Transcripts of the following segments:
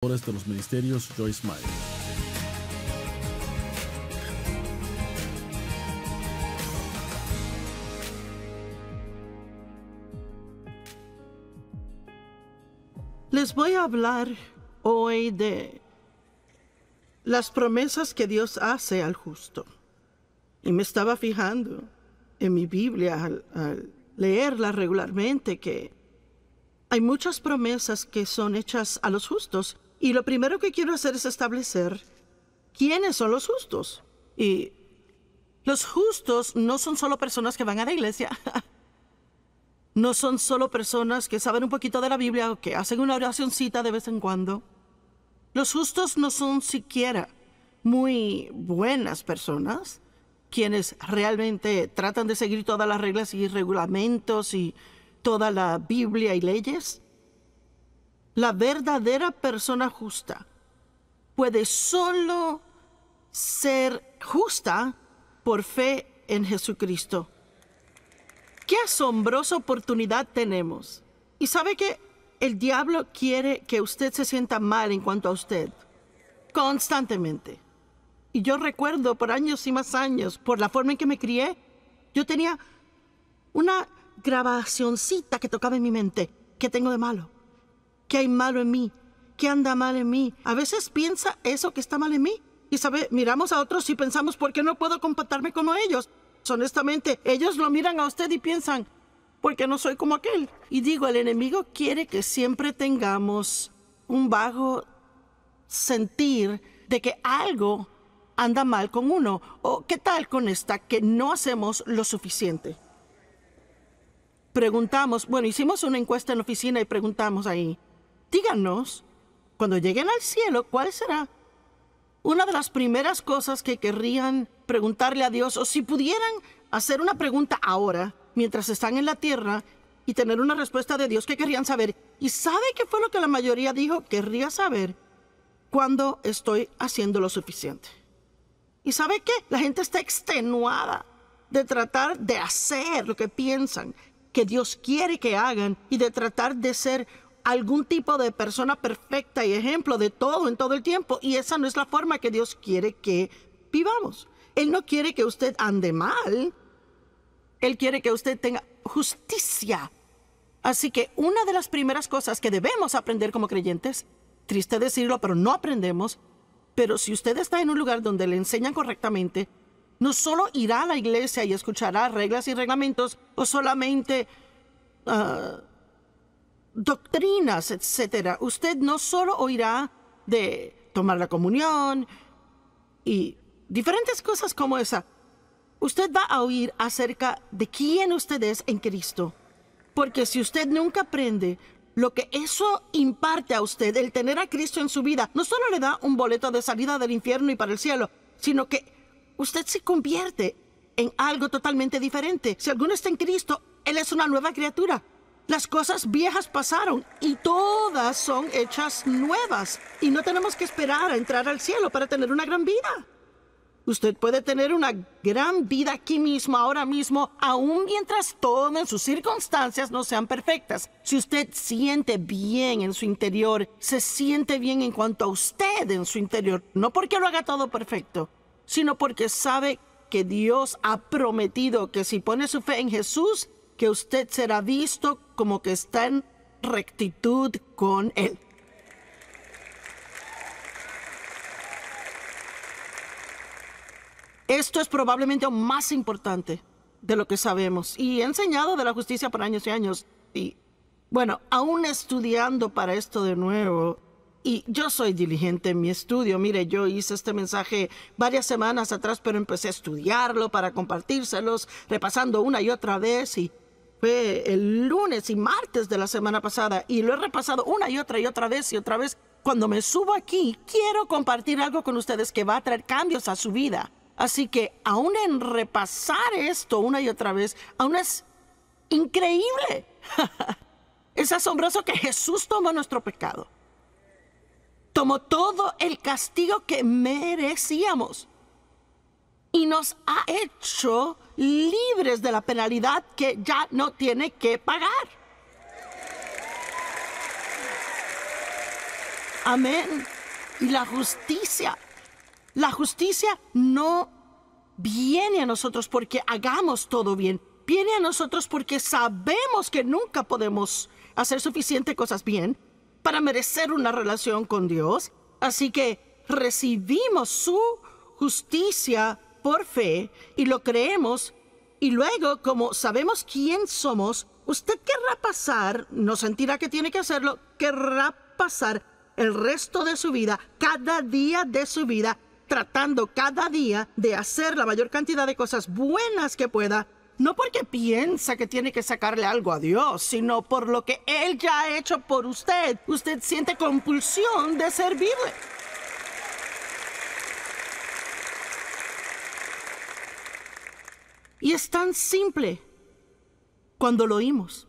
de los ministerios Joyce Meyer. Les voy a hablar hoy de las promesas que Dios hace al justo. Y me estaba fijando en mi Biblia al leerla regularmente que hay muchas promesas que son hechas a los justos y lo primero que quiero hacer es establecer quiénes son los justos. Y los justos no son solo personas que van a la iglesia. no son solo personas que saben un poquito de la Biblia o que hacen una oracioncita de vez en cuando. Los justos no son siquiera muy buenas personas, quienes realmente tratan de seguir todas las reglas y regulamentos y toda la Biblia y leyes. La verdadera persona justa puede solo ser justa por fe en Jesucristo. Qué asombrosa oportunidad tenemos. Y sabe que el diablo quiere que usted se sienta mal en cuanto a usted, constantemente. Y yo recuerdo por años y más años, por la forma en que me crié, yo tenía una grabacioncita que tocaba en mi mente, que tengo de malo? ¿Qué hay malo en mí? ¿Qué anda mal en mí? A veces piensa eso que está mal en mí. Y sabe, miramos a otros y pensamos, ¿por qué no puedo comportarme como ellos? Honestamente, ellos lo miran a usted y piensan, ¿por qué no soy como aquel? Y digo, el enemigo quiere que siempre tengamos un vago sentir de que algo anda mal con uno. ¿O qué tal con esta que no hacemos lo suficiente? Preguntamos, bueno, hicimos una encuesta en la oficina y preguntamos ahí, Díganos, cuando lleguen al cielo, ¿cuál será una de las primeras cosas que querrían preguntarle a Dios? O si pudieran hacer una pregunta ahora, mientras están en la tierra, y tener una respuesta de Dios que querrían saber. ¿Y sabe qué fue lo que la mayoría dijo? Querría saber cuándo estoy haciendo lo suficiente. ¿Y sabe qué? La gente está extenuada de tratar de hacer lo que piensan que Dios quiere que hagan y de tratar de ser algún tipo de persona perfecta y ejemplo de todo en todo el tiempo. Y esa no es la forma que Dios quiere que vivamos. Él no quiere que usted ande mal. Él quiere que usted tenga justicia. Así que una de las primeras cosas que debemos aprender como creyentes, triste decirlo, pero no aprendemos, pero si usted está en un lugar donde le enseñan correctamente, no solo irá a la iglesia y escuchará reglas y reglamentos o solamente ah, doctrinas, etcétera, Usted no solo oirá de tomar la comunión y diferentes cosas como esa. Usted va a oír acerca de quién usted es en Cristo. Porque si usted nunca aprende lo que eso imparte a usted, el tener a Cristo en su vida, no solo le da un boleto de salida del infierno y para el cielo, sino que usted se convierte en algo totalmente diferente. Si alguno está en Cristo, Él es una nueva criatura. Las cosas viejas pasaron y todas son hechas nuevas. Y no tenemos que esperar a entrar al cielo para tener una gran vida. Usted puede tener una gran vida aquí mismo, ahora mismo, aún mientras todas sus circunstancias no sean perfectas. Si usted siente bien en su interior, se siente bien en cuanto a usted en su interior, no porque lo haga todo perfecto, sino porque sabe que Dios ha prometido que si pone su fe en Jesús, que usted será visto como que está en rectitud con él. Esto es probablemente lo más importante de lo que sabemos y he enseñado de la justicia por años y años y bueno, aún estudiando para esto de nuevo, y yo soy diligente en mi estudio. Mire, yo hice este mensaje varias semanas atrás, pero empecé a estudiarlo para compartírselos, repasando una y otra vez y fue el lunes y martes de la semana pasada y lo he repasado una y otra y otra vez y otra vez. Cuando me subo aquí, quiero compartir algo con ustedes que va a traer cambios a su vida. Así que aún en repasar esto una y otra vez, aún es increíble. es asombroso que Jesús tomó nuestro pecado. Tomó todo el castigo que merecíamos y nos ha hecho libres de la penalidad que ya no tiene que pagar. Amén. Y la justicia. La justicia no viene a nosotros porque hagamos todo bien. Viene a nosotros porque sabemos que nunca podemos hacer suficiente cosas bien para merecer una relación con Dios. Así que recibimos su justicia por fe y lo creemos, y luego, como sabemos quién somos, usted querrá pasar, no sentirá que tiene que hacerlo, querrá pasar el resto de su vida, cada día de su vida, tratando cada día de hacer la mayor cantidad de cosas buenas que pueda, no porque piensa que tiene que sacarle algo a Dios, sino por lo que Él ya ha hecho por usted. Usted siente compulsión de servirle. Y es tan simple cuando lo oímos.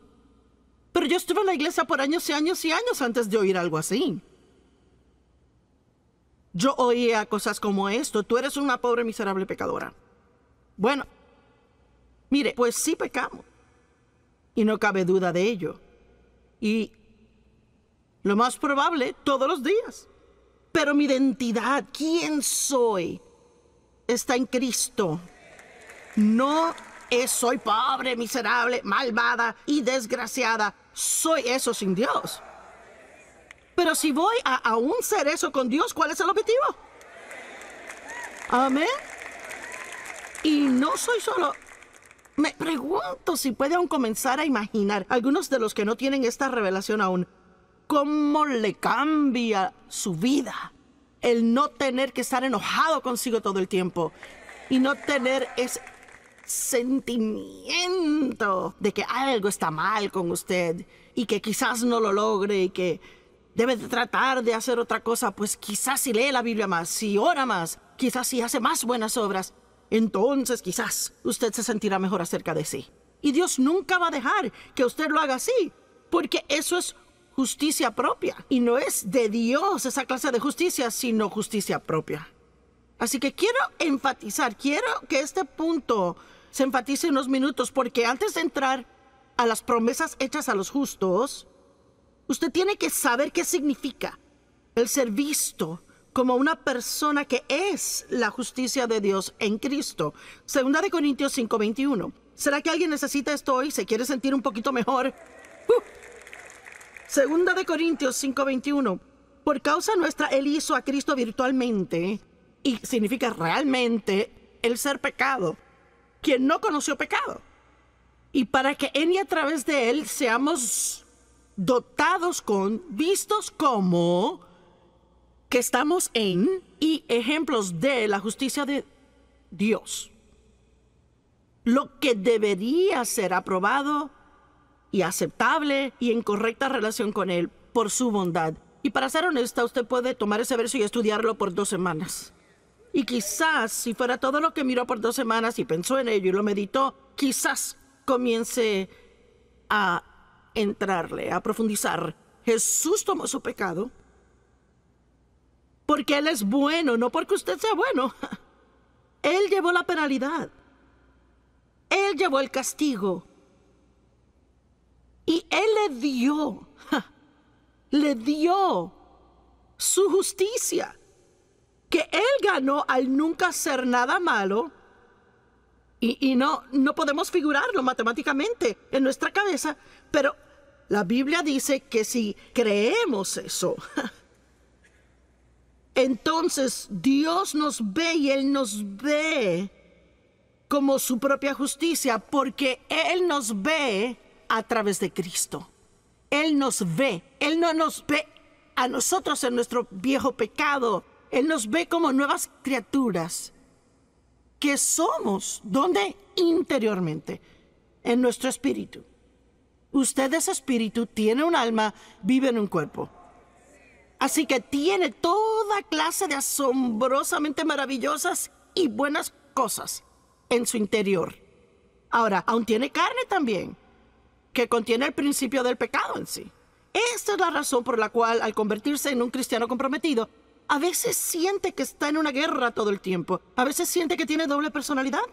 Pero yo estuve en la iglesia por años y años y años antes de oír algo así. Yo oía cosas como esto, tú eres una pobre miserable pecadora. Bueno, mire, pues sí pecamos. Y no cabe duda de ello. Y lo más probable, todos los días. Pero mi identidad, quién soy, está en Cristo. No soy pobre, miserable, malvada y desgraciada. Soy eso sin Dios. Pero si voy a aún ser eso con Dios, ¿cuál es el objetivo? Amén. Y no soy solo... Me pregunto si puede aún comenzar a imaginar algunos de los que no tienen esta revelación aún, cómo le cambia su vida el no tener que estar enojado consigo todo el tiempo y no tener es sentimiento de que algo está mal con usted y que quizás no lo logre y que debe tratar de hacer otra cosa, pues quizás si lee la Biblia más, si ora más, quizás si hace más buenas obras, entonces quizás usted se sentirá mejor acerca de sí. Y Dios nunca va a dejar que usted lo haga así, porque eso es justicia propia. Y no es de Dios esa clase de justicia, sino justicia propia. Así que quiero enfatizar, quiero que este punto se enfatice unos minutos, porque antes de entrar a las promesas hechas a los justos, usted tiene que saber qué significa el ser visto como una persona que es la justicia de Dios en Cristo. Segunda de Corintios 5:21. ¿Será que alguien necesita esto hoy? ¿Se quiere sentir un poquito mejor? Uh. Segunda de Corintios 5:21. Por causa nuestra, Él hizo a Cristo virtualmente, y significa realmente el ser pecado quien no conoció pecado. Y para que en y a través de él seamos dotados con, vistos como que estamos en y ejemplos de la justicia de Dios. Lo que debería ser aprobado y aceptable y en correcta relación con Él por su bondad. Y para ser honesta, usted puede tomar ese verso y estudiarlo por dos semanas. Y quizás, si fuera todo lo que miró por dos semanas y pensó en ello y lo meditó, quizás comience a entrarle, a profundizar. Jesús tomó su pecado porque Él es bueno, no porque usted sea bueno. Él llevó la penalidad. Él llevó el castigo. Y Él le dio, le dio su justicia que él ganó al nunca hacer nada malo. Y, no, no podemos figurarlo matemáticamente en nuestra cabeza, pero la Biblia dice que si creemos eso, entonces Dios nos ve y Él nos ve como su propia justicia, porque Él nos ve a través de Cristo. Él nos ve, Él no nos ve a nosotros en nuestro viejo pecado, él nos ve como nuevas criaturas que somos, donde Interiormente, en nuestro espíritu. Usted es espíritu, tiene un alma, vive en un cuerpo. Así que tiene toda clase de asombrosamente maravillosas y buenas cosas en su interior. Ahora, aún tiene carne también, que contiene el principio del pecado en sí. Esta es la razón por la cual, al convertirse en un cristiano comprometido, a veces siente que está en una guerra todo el tiempo. A veces siente que tiene doble personalidad.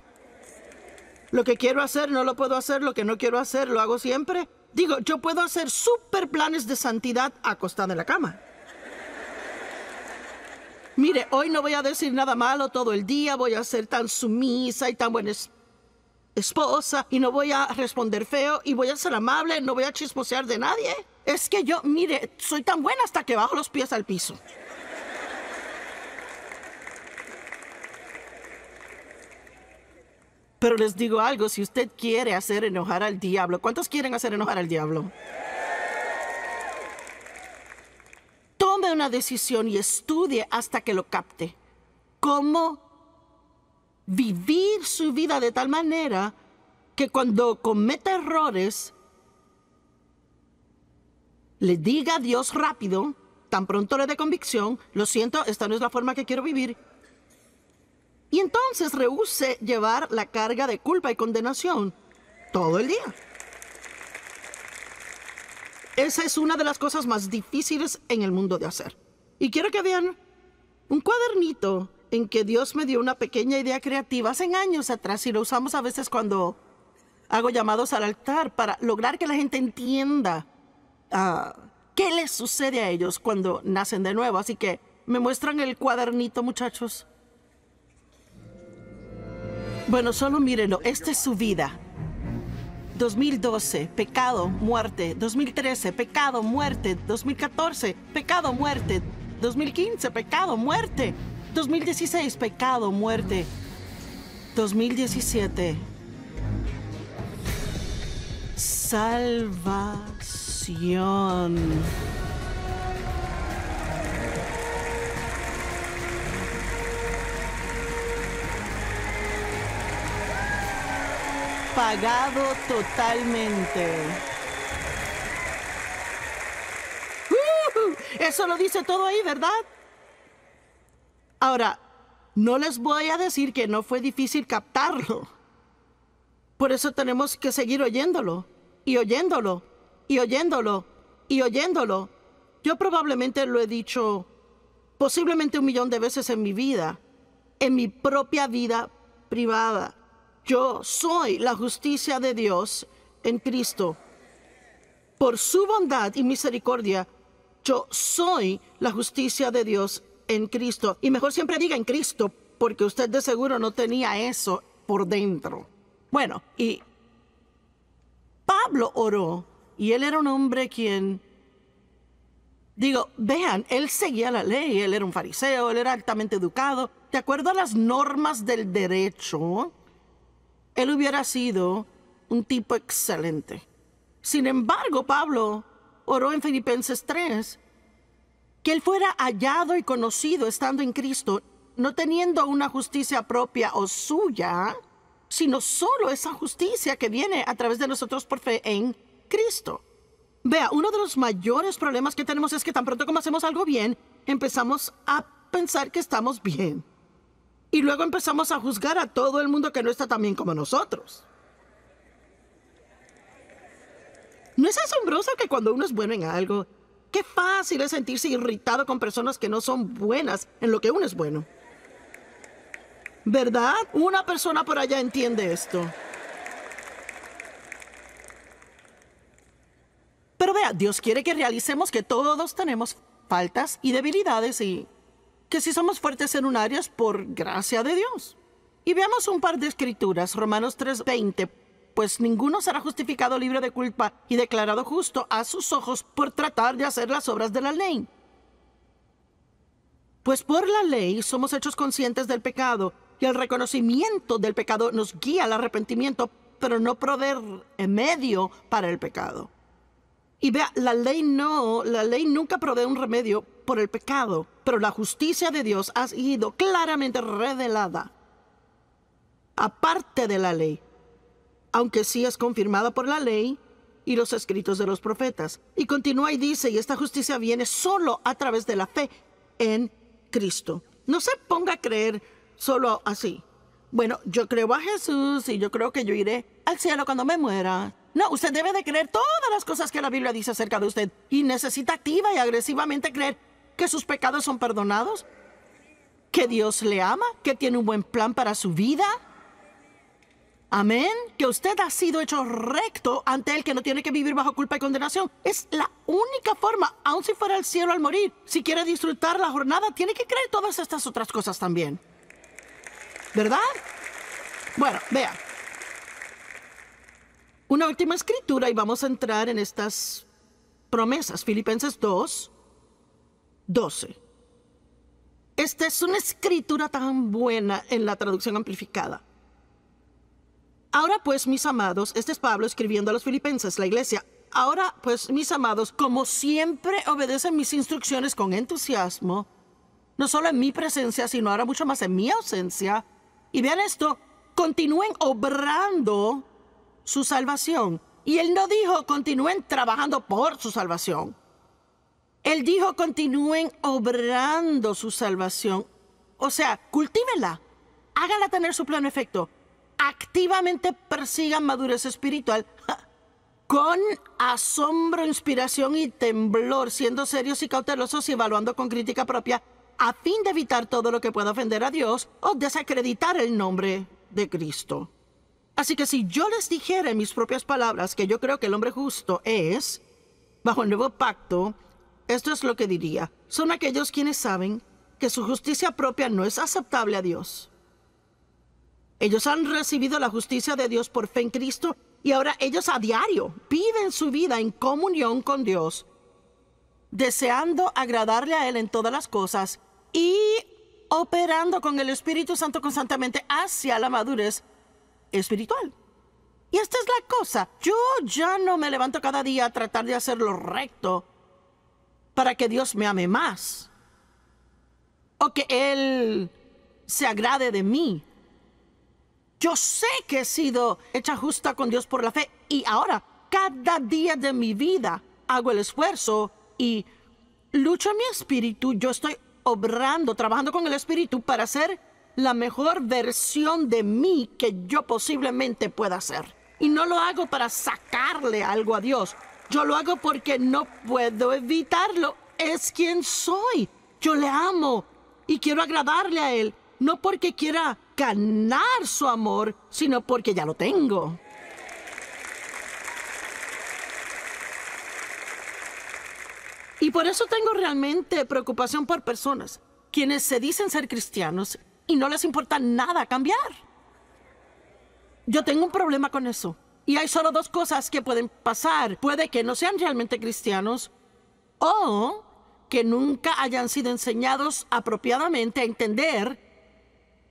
Lo que quiero hacer no lo puedo hacer, lo que no quiero hacer lo hago siempre. Digo, yo puedo hacer súper planes de santidad acostada en la cama. Mire, hoy no voy a decir nada malo todo el día, voy a ser tan sumisa y tan buena esposa y no voy a responder feo y voy a ser amable, no voy a chismosear de nadie. Es que yo, mire, soy tan buena hasta que bajo los pies al piso. Pero les digo algo, si usted quiere hacer enojar al diablo, ¿cuántos quieren hacer enojar al diablo? Tome una decisión y estudie hasta que lo capte. ¿Cómo vivir su vida de tal manera que cuando cometa errores, le diga a Dios rápido, tan pronto le dé convicción, lo siento, esta no es la forma que quiero vivir, y entonces rehúse llevar la carga de culpa y condenación todo el día. Esa es una de las cosas más difíciles en el mundo de hacer. Y quiero que vean un cuadernito en que Dios me dio una pequeña idea creativa hace años atrás y lo usamos a veces cuando hago llamados al altar para lograr que la gente entienda ah, qué les sucede a ellos cuando nacen de nuevo. Así que me muestran el cuadernito, muchachos. Bueno, solo mírenlo. Esta es su vida. 2012, pecado, muerte. 2013, pecado, muerte. 2014, pecado, muerte. 2015, pecado, muerte. 2016, pecado, muerte. 2017, salvación. pagado totalmente. eso lo dice todo ahí, ¿verdad? Ahora, no les voy a decir que no fue difícil captarlo. Por eso tenemos que seguir oyéndolo, y oyéndolo, y oyéndolo, y oyéndolo. Yo probablemente lo he dicho posiblemente un millón de veces en mi vida, en mi propia vida privada. Yo soy la justicia de Dios en Cristo. Por su bondad y misericordia, yo soy la justicia de Dios en Cristo. Y mejor siempre diga en Cristo, porque usted de seguro no tenía eso por dentro. Bueno, y Pablo oró, y él era un hombre quien, digo, vean, él seguía la ley, él era un fariseo, él era altamente educado, de acuerdo a las normas del derecho, él hubiera sido un tipo excelente. Sin embargo, Pablo oró en Filipenses 3 que él fuera hallado y conocido estando en Cristo, no teniendo una justicia propia o suya, sino solo esa justicia que viene a través de nosotros por fe en Cristo. Vea, uno de los mayores problemas que tenemos es que tan pronto como hacemos algo bien, empezamos a pensar que estamos bien. Y luego empezamos a juzgar a todo el mundo que no está tan bien como nosotros. ¿No es asombroso que cuando uno es bueno en algo, qué fácil es sentirse irritado con personas que no son buenas en lo que uno es bueno? ¿Verdad? Una persona por allá entiende esto. Pero vea, Dios quiere que realicemos que todos tenemos faltas y debilidades y que si somos fuertes en un área es por gracia de Dios. Y veamos un par de escrituras, Romanos 3:20, pues ninguno será justificado libre de culpa y declarado justo a sus ojos por tratar de hacer las obras de la ley. Pues por la ley somos hechos conscientes del pecado y el reconocimiento del pecado nos guía al arrepentimiento, pero no proveer medio para el pecado. Y vea, la ley no, la ley nunca provee un remedio por el pecado, pero la justicia de Dios ha sido claramente revelada, aparte de la ley, aunque sí es confirmada por la ley y los escritos de los profetas. Y continúa y dice, y esta justicia viene solo a través de la fe en Cristo. No se ponga a creer solo así. Bueno, yo creo a Jesús y yo creo que yo iré al cielo cuando me muera. No, usted debe de creer todas las cosas que la Biblia dice acerca de usted y necesita activa y agresivamente creer que sus pecados son perdonados, que Dios le ama, que tiene un buen plan para su vida. Amén. Que usted ha sido hecho recto ante Él, que no tiene que vivir bajo culpa y condenación. Es la única forma, aun si fuera al cielo al morir. Si quiere disfrutar la jornada, tiene que creer todas estas otras cosas también. ¿Verdad? Bueno, vea. Una última escritura y vamos a entrar en estas promesas. Filipenses 2, 12. Esta es una escritura tan buena en la traducción amplificada. Ahora pues, mis amados, este es Pablo escribiendo a los filipenses, la iglesia. Ahora pues, mis amados, como siempre obedecen mis instrucciones con entusiasmo, no solo en mi presencia, sino ahora mucho más en mi ausencia, y vean esto, continúen obrando su salvación. Y él no dijo continúen trabajando por su salvación. Él dijo continúen obrando su salvación. O sea, cultívenla. Hágala tener su pleno efecto. Activamente persigan madurez espiritual. Con asombro, inspiración y temblor, siendo serios y cautelosos y evaluando con crítica propia, a fin de evitar todo lo que pueda ofender a Dios o desacreditar el nombre de Cristo. Así que si yo les dijera en mis propias palabras que yo creo que el hombre justo es, bajo el nuevo pacto, esto es lo que diría. Son aquellos quienes saben que su justicia propia no es aceptable a Dios. Ellos han recibido la justicia de Dios por fe en Cristo y ahora ellos a diario piden su vida en comunión con Dios, deseando agradarle a Él en todas las cosas y operando con el Espíritu Santo constantemente hacia la madurez espiritual. Y esta es la cosa, yo ya no me levanto cada día a tratar de hacer lo recto para que Dios me ame más o que Él se agrade de mí. Yo sé que he sido hecha justa con Dios por la fe y ahora cada día de mi vida hago el esfuerzo y lucho en mi espíritu, yo estoy obrando, trabajando con el espíritu para ser la mejor versión de mí que yo posiblemente pueda ser. Y no lo hago para sacarle algo a Dios. Yo lo hago porque no puedo evitarlo. Es quien soy. Yo le amo y quiero agradarle a Él. No porque quiera ganar su amor, sino porque ya lo tengo. Y por eso tengo realmente preocupación por personas quienes se dicen ser cristianos y no les importa nada cambiar. Yo tengo un problema con eso. Y hay solo dos cosas que pueden pasar. Puede que no sean realmente cristianos o que nunca hayan sido enseñados apropiadamente a entender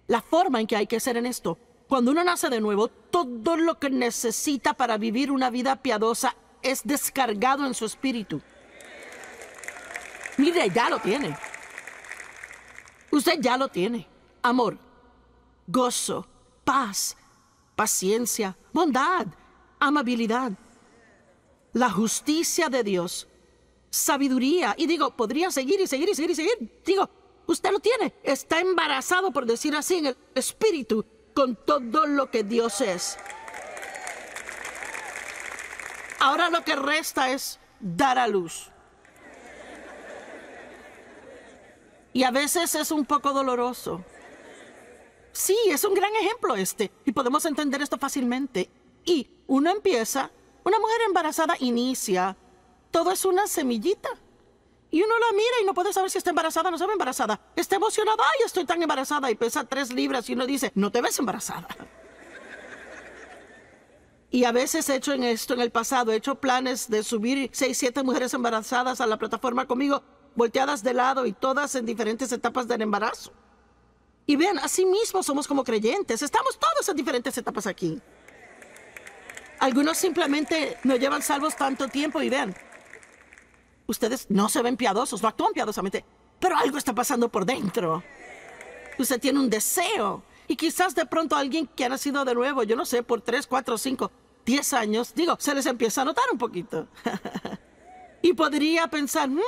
la forma en que hay que ser en esto. Cuando uno nace de nuevo, todo lo que necesita para vivir una vida piadosa es descargado en su espíritu. Mire, ya lo tiene. Usted ya lo tiene amor, gozo, paz, paciencia, bondad, amabilidad, la justicia de Dios, sabiduría. Y digo, podría seguir y seguir y seguir y seguir. Digo, usted lo tiene. Está embarazado, por decir así, en el espíritu, con todo lo que Dios es. Ahora lo que resta es dar a luz. Y a veces es un poco doloroso. Sí, es un gran ejemplo este, y podemos entender esto fácilmente. Y uno empieza, una mujer embarazada inicia, todo es una semillita. Y uno la mira y no puede saber si está embarazada o no sabe embarazada. Está emocionada, ay, estoy tan embarazada y pesa tres libras y uno dice, no te ves embarazada. Y a veces he hecho en esto en el pasado, he hecho planes de subir seis, siete mujeres embarazadas a la plataforma conmigo, volteadas de lado y todas en diferentes etapas del embarazo. Y vean, así mismo somos como creyentes. Estamos todos en diferentes etapas aquí. Algunos simplemente no llevan salvos tanto tiempo y vean, ustedes no se ven piadosos, no actúan piadosamente, pero algo está pasando por dentro. Usted tiene un deseo y quizás de pronto alguien que ha nacido de nuevo, yo no sé, por 3, 4, 5, 10 años, digo, se les empieza a notar un poquito. y podría pensar, hmm,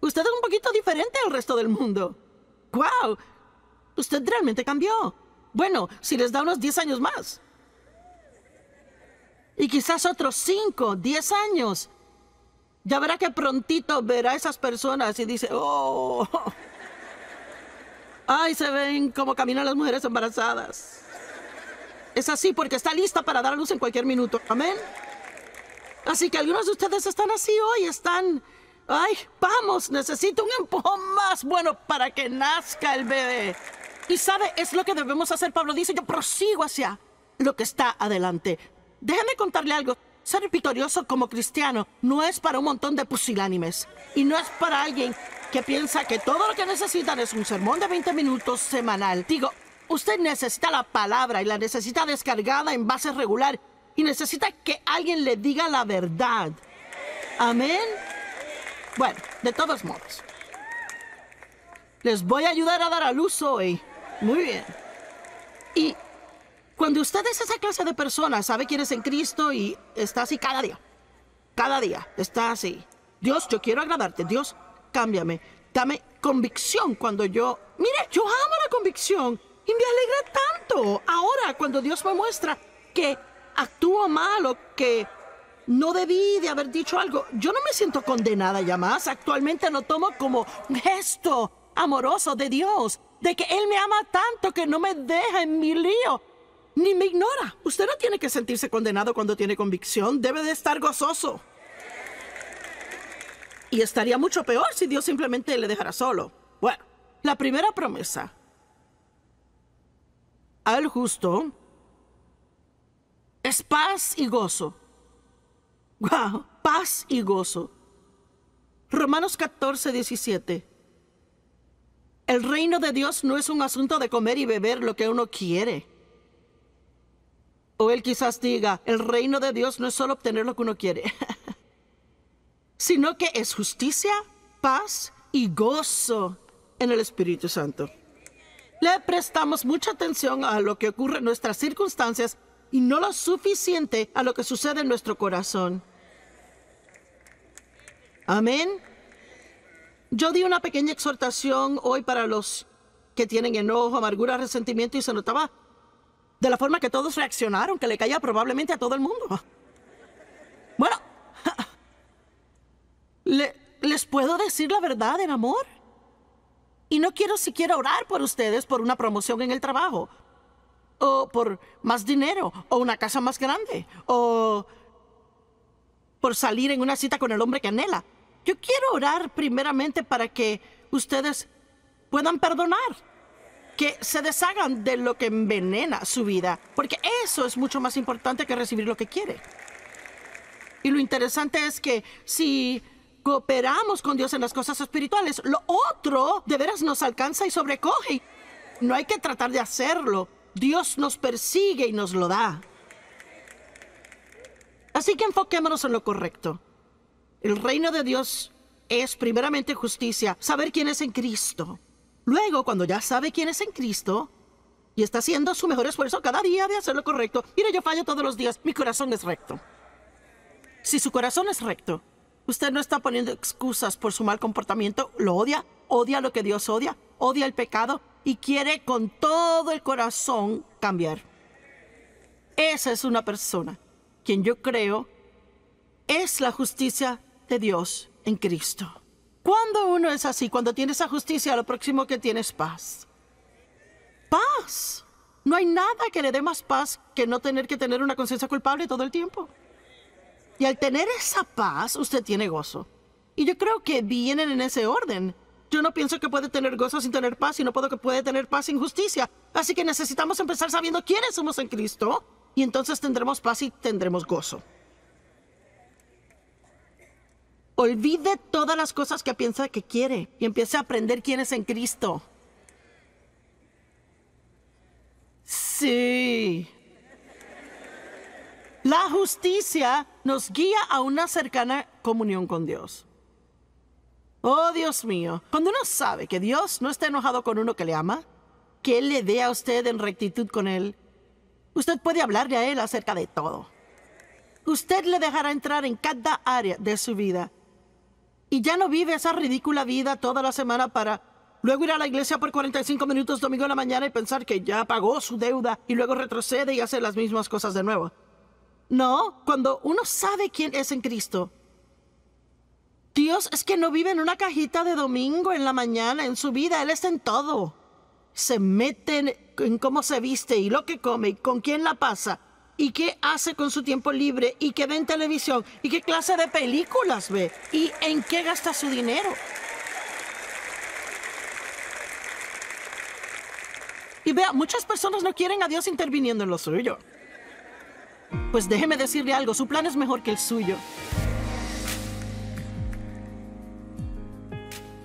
usted es un poquito diferente al resto del mundo. ¡Wow! Usted realmente cambió. Bueno, si les da unos 10 años más. Y quizás otros 5, 10 años. Ya verá que prontito verá a esas personas y dice, ¡oh! ¡Ay, se ven cómo caminan las mujeres embarazadas! Es así porque está lista para dar a luz en cualquier minuto. Amén. Así que algunos de ustedes están así hoy, están Ay, vamos, necesito un empujón más bueno para que nazca el bebé. Y sabe, es lo que debemos hacer, Pablo dice, yo prosigo hacia lo que está adelante. Déjeme contarle algo. Ser victorioso como cristiano no es para un montón de pusilánimes y no es para alguien que piensa que todo lo que necesitan es un sermón de 20 minutos semanal. Digo, usted necesita la palabra y la necesita descargada en base regular y necesita que alguien le diga la verdad. Amén. Bueno, de todos modos. Les voy a ayudar a dar a luz hoy. Muy bien. Y cuando usted es esa clase de persona, sabe quién es en Cristo y está así cada día. Cada día está así. Dios, yo quiero agradarte. Dios, cámbiame. Dame convicción cuando yo... Mire, yo amo la convicción y me alegra tanto. Ahora, cuando Dios me muestra que actúo mal o que no debí de haber dicho algo. Yo no me siento condenada ya más. Actualmente lo tomo como gesto amoroso de Dios, de que Él me ama tanto que no me deja en mi lío, ni me ignora. Usted no tiene que sentirse condenado cuando tiene convicción. Debe de estar gozoso. Y estaría mucho peor si Dios simplemente le dejara solo. Bueno, la primera promesa. Al justo es paz y gozo ¡Wow! Paz y gozo. Romanos 14, 17. El reino de Dios no es un asunto de comer y beber lo que uno quiere. O él quizás diga, el reino de Dios no es solo obtener lo que uno quiere, sino que es justicia, paz y gozo en el Espíritu Santo. Le prestamos mucha atención a lo que ocurre en nuestras circunstancias y no lo suficiente a lo que sucede en nuestro corazón. Amén. Yo di una pequeña exhortación hoy para los que tienen enojo, amargura, resentimiento y se notaba de la forma que todos reaccionaron, que le caía probablemente a todo el mundo. Bueno, les puedo decir la verdad en amor. Y no quiero siquiera orar por ustedes por una promoción en el trabajo, o por más dinero, o una casa más grande, o por salir en una cita con el hombre que anhela. Yo quiero orar primeramente para que ustedes puedan perdonar, que se deshagan de lo que envenena su vida, porque eso es mucho más importante que recibir lo que quiere. Y lo interesante es que si cooperamos con Dios en las cosas espirituales, lo otro de veras nos alcanza y sobrecoge. No hay que tratar de hacerlo. Dios nos persigue y nos lo da. Así que enfoquémonos en lo correcto. El reino de Dios es primeramente justicia, saber quién es en Cristo. Luego, cuando ya sabe quién es en Cristo y está haciendo su mejor esfuerzo cada día de hacer lo correcto, mire, yo fallo todos los días, mi corazón es recto. Si su corazón es recto, usted no está poniendo excusas por su mal comportamiento, lo odia, odia lo que Dios odia, odia el pecado y quiere con todo el corazón cambiar. Esa es una persona quien yo creo es la justicia Dios en Cristo. Cuando uno es así, cuando tiene esa justicia, lo próximo que tienes paz. Paz. No hay nada que le dé más paz que no tener que tener una conciencia culpable todo el tiempo. Y al tener esa paz, usted tiene gozo. Y yo creo que vienen en ese orden. Yo no pienso que puede tener gozo sin tener paz y no puedo que puede tener paz sin justicia. Así que necesitamos empezar sabiendo quiénes somos en Cristo y entonces tendremos paz y tendremos gozo. Olvide todas las cosas que piensa que quiere y empiece a aprender quién es en Cristo. Sí. La justicia nos guía a una cercana comunión con Dios. Oh Dios mío, cuando uno sabe que Dios no está enojado con uno que le ama, que Él le dé a usted en rectitud con Él, usted puede hablarle a Él acerca de todo. Usted le dejará entrar en cada área de su vida y ya no vive esa ridícula vida toda la semana para luego ir a la iglesia por 45 minutos domingo en la mañana y pensar que ya pagó su deuda y luego retrocede y hace las mismas cosas de nuevo. No, cuando uno sabe quién es en Cristo, Dios es que no vive en una cajita de domingo en la mañana, en su vida, Él está en todo. Se mete en, en cómo se viste y lo que come y con quién la pasa y qué hace con su tiempo libre y qué ve en televisión y qué clase de películas ve y en qué gasta su dinero. Y vea, muchas personas no quieren a Dios interviniendo en lo suyo. Pues déjeme decirle algo, su plan es mejor que el suyo.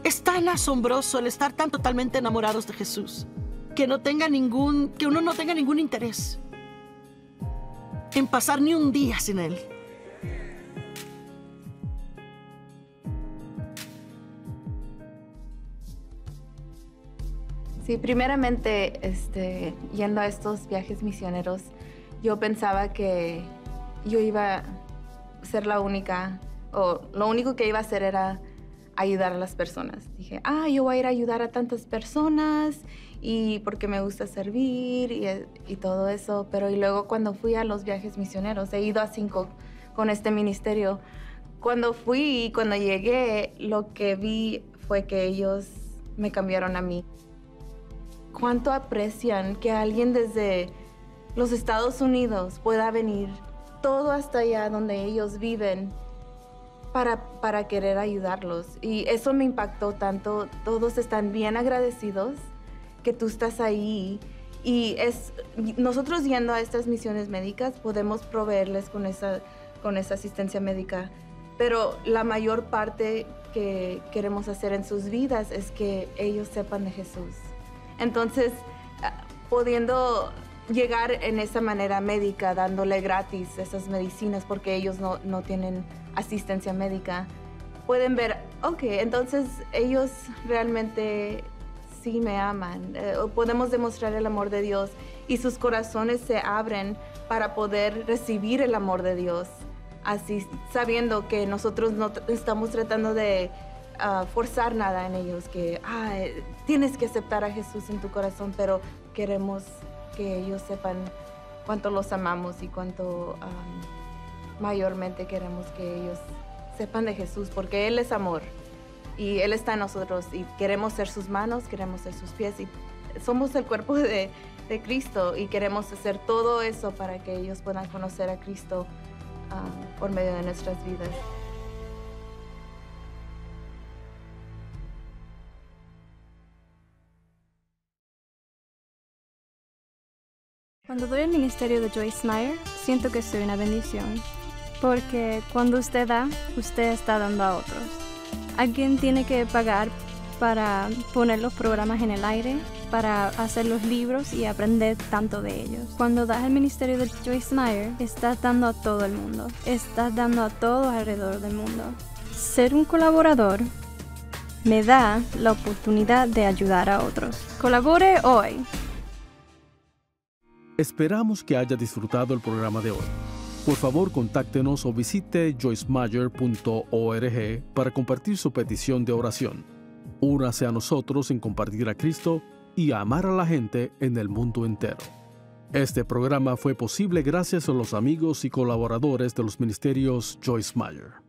Es tan asombroso el estar tan totalmente enamorados de Jesús que no tenga ningún que uno no tenga ningún interés en pasar ni un día sin él. Sí, primeramente, este, yendo a estos viajes misioneros, yo pensaba que yo iba a ser la única, o lo único que iba a hacer era ayudar a las personas. Dije, ah, yo voy a ir a ayudar a tantas personas y porque me gusta servir y, y, todo eso. Pero y luego cuando fui a los viajes misioneros, he ido a cinco con este ministerio. Cuando fui y cuando llegué, lo que vi fue que ellos me cambiaron a mí. ¿Cuánto aprecian que alguien desde los Estados Unidos pueda venir todo hasta allá donde ellos viven para, para querer ayudarlos? Y eso me impactó tanto. Todos están bien agradecidos que tú estás ahí. Y es, nosotros yendo a estas misiones médicas podemos proveerles con esa, con esa asistencia médica, pero la mayor parte que queremos hacer en sus vidas es que ellos sepan de Jesús. Entonces, ah, pudiendo llegar en esa manera médica, dándole gratis esas medicinas porque ellos no, no tienen asistencia médica, pueden ver, ok, entonces ellos realmente sí me aman. Eh, podemos demostrar el amor de Dios y sus corazones se abren para poder recibir el amor de Dios. Así, sabiendo que nosotros no estamos tratando de ah, forzar nada en ellos, que tienes que aceptar a Jesús en tu corazón, pero queremos que ellos sepan cuánto los amamos y cuánto mayormente queremos que ellos sepan de Jesús, porque Él es amor y Él está en nosotros y queremos ser sus manos, queremos ser sus pies y somos el cuerpo de, Cristo y queremos hacer todo eso para que ellos puedan conocer a Cristo ah, por medio de nuestras vidas. Cuando doy el ministerio de Joyce Meyer, siento que soy una bendición, porque cuando usted da, usted está dando a otros alguien tiene que pagar para poner los programas en el aire, para hacer los libros y aprender tanto de ellos. Cuando das el ministerio de Joyce Meyer, estás dando a todo el mundo, estás dando a todos alrededor del mundo. Ser un colaborador me da la oportunidad de ayudar a otros. Colabore hoy. Esperamos que haya disfrutado el programa de hoy. Por favor, contáctenos o visite joycemayer.org para compartir su petición de oración. Únase a nosotros en compartir a Cristo y amar a la gente en el mundo entero. Este programa fue posible gracias a los amigos y colaboradores de los ministerios Joyce Meyer.